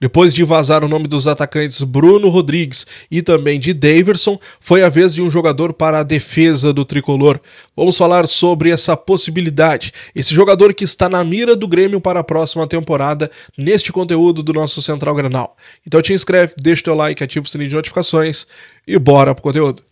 Depois de vazar o nome dos atacantes Bruno Rodrigues e também de Daverson, foi a vez de um jogador para a defesa do tricolor. Vamos falar sobre essa possibilidade, esse jogador que está na mira do Grêmio para a próxima temporada, neste conteúdo do nosso Central Granal. Então te inscreve, deixa teu like, ativa o sininho de notificações e bora pro conteúdo.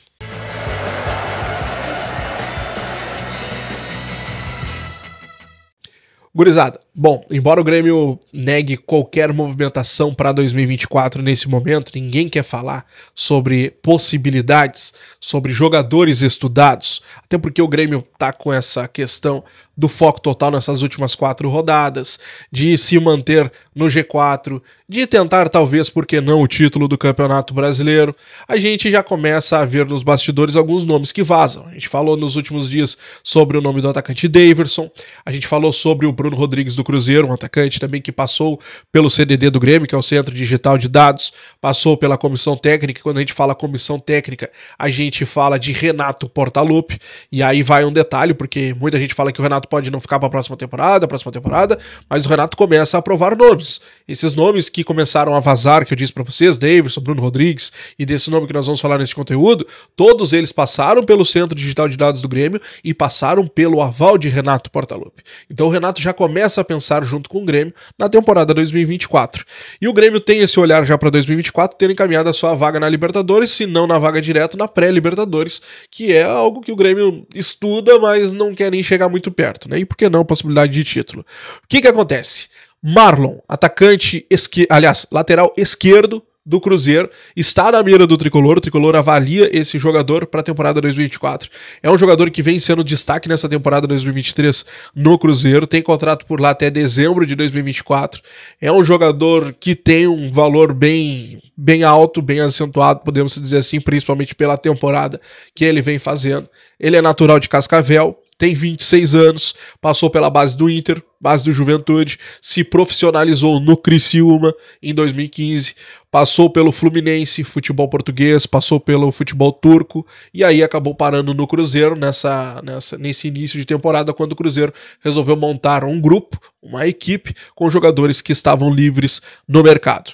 Gurizada, bom, embora o Grêmio negue qualquer movimentação para 2024 nesse momento, ninguém quer falar sobre possibilidades, sobre jogadores estudados, até porque o Grêmio tá com essa questão do foco total nessas últimas quatro rodadas, de se manter no G4, de tentar, talvez, por que não, o título do Campeonato Brasileiro, a gente já começa a ver nos bastidores alguns nomes que vazam. A gente falou nos últimos dias sobre o nome do atacante Daverson, a gente falou sobre o Bruno Rodrigues do Cruzeiro, um atacante também que passou pelo CDD do Grêmio, que é o Centro Digital de Dados, passou pela comissão técnica. Quando a gente fala comissão técnica, a gente fala de Renato Portaluppi, e aí vai um detalhe, porque muita gente fala que o Renato Renato pode não ficar para a próxima temporada, próxima temporada, mas o Renato começa a aprovar nomes. Esses nomes que começaram a vazar, que eu disse para vocês, Davidson, Bruno Rodrigues e desse nome que nós vamos falar nesse conteúdo, todos eles passaram pelo Centro Digital de Dados do Grêmio e passaram pelo aval de Renato Portaluppi. Então o Renato já começa a pensar junto com o Grêmio na temporada 2024. E o Grêmio tem esse olhar já para 2024, ter encaminhado a sua vaga na Libertadores, se não na vaga direto na pré-Libertadores, que é algo que o Grêmio estuda, mas não quer nem chegar muito perto né? E por que não possibilidade de título? O que que acontece? Marlon, atacante, esqui... aliás, lateral esquerdo do Cruzeiro, está na mira do Tricolor. O Tricolor avalia esse jogador para a temporada 2024. É um jogador que vem sendo destaque nessa temporada 2023 no Cruzeiro, tem contrato por lá até dezembro de 2024. É um jogador que tem um valor bem, bem alto, bem acentuado, podemos dizer assim, principalmente pela temporada que ele vem fazendo. Ele é natural de Cascavel, tem 26 anos, passou pela base do Inter, base do Juventude, se profissionalizou no Criciúma em 2015, passou pelo Fluminense, futebol português, passou pelo futebol turco e aí acabou parando no Cruzeiro nessa, nessa nesse início de temporada quando o Cruzeiro resolveu montar um grupo, uma equipe com jogadores que estavam livres no mercado.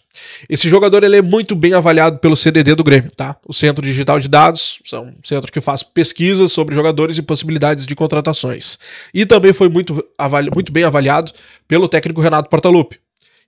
Esse jogador ele é muito bem avaliado pelo CDD do Grêmio, tá? O Centro Digital de Dados, é um centro que faz pesquisas sobre jogadores e possibilidades de contratações. E também foi muito, muito bem avaliado avaliado pelo técnico Renato Portaluppi.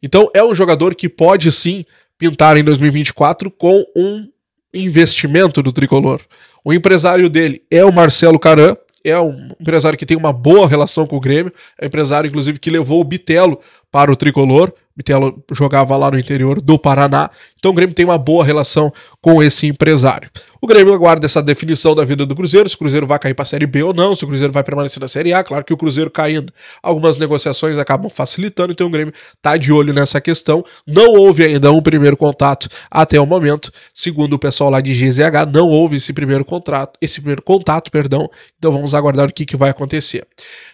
Então é um jogador que pode sim pintar em 2024 com um investimento do tricolor. O empresário dele é o Marcelo Caran, é um empresário que tem uma boa relação com o Grêmio, é um empresário inclusive que levou o Bitelo para o tricolor. O Bitelo jogava lá no interior do Paraná, então o Grêmio tem uma boa relação com esse empresário. O Grêmio aguarda essa definição da vida do Cruzeiro, se o Cruzeiro vai cair para a Série B ou não, se o Cruzeiro vai permanecer na Série A. Claro que o Cruzeiro caindo, algumas negociações acabam facilitando, então o Grêmio está de olho nessa questão. Não houve ainda um primeiro contato até o momento, segundo o pessoal lá de GZH, não houve esse primeiro contrato, esse primeiro contato, perdão. Então vamos aguardar o que, que vai acontecer.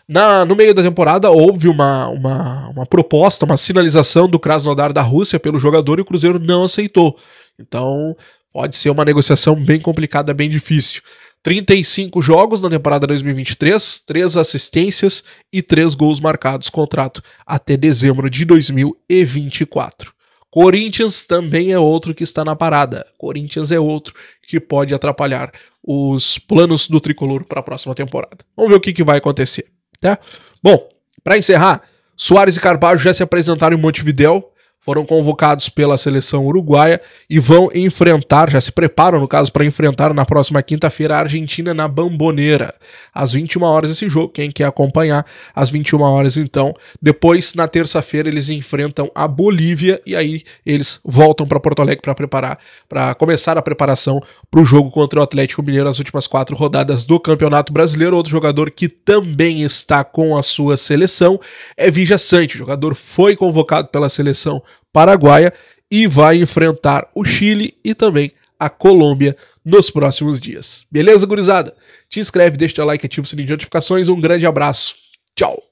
Na, no meio da temporada houve uma, uma, uma proposta, uma sinalização do Krasnodar da Rússia pelo jogador e o Cruzeiro não aceitou aceitou. Então, pode ser uma negociação bem complicada, bem difícil. 35 jogos na temporada 2023, 3 assistências e 3 gols marcados, contrato até dezembro de 2024. Corinthians também é outro que está na parada. Corinthians é outro que pode atrapalhar os planos do tricolor para a próxima temporada. Vamos ver o que, que vai acontecer, tá? Bom, para encerrar, Soares e Carvalho já se apresentaram em Montevidéu foram convocados pela seleção uruguaia e vão enfrentar, já se preparam no caso para enfrentar na próxima quinta-feira a Argentina na Bamboneira, às 21 horas esse jogo, quem quer acompanhar às 21 horas então. Depois na terça-feira eles enfrentam a Bolívia e aí eles voltam para Porto Alegre para preparar, para começar a preparação para o jogo contra o Atlético Mineiro nas últimas quatro rodadas do Campeonato Brasileiro. Outro jogador que também está com a sua seleção é Vija Sante, o jogador foi convocado pela seleção paraguaia e vai enfrentar o Chile e também a Colômbia nos próximos dias. Beleza, gurizada? Te inscreve, deixa o like, ativa o sininho de notificações. Um grande abraço. Tchau.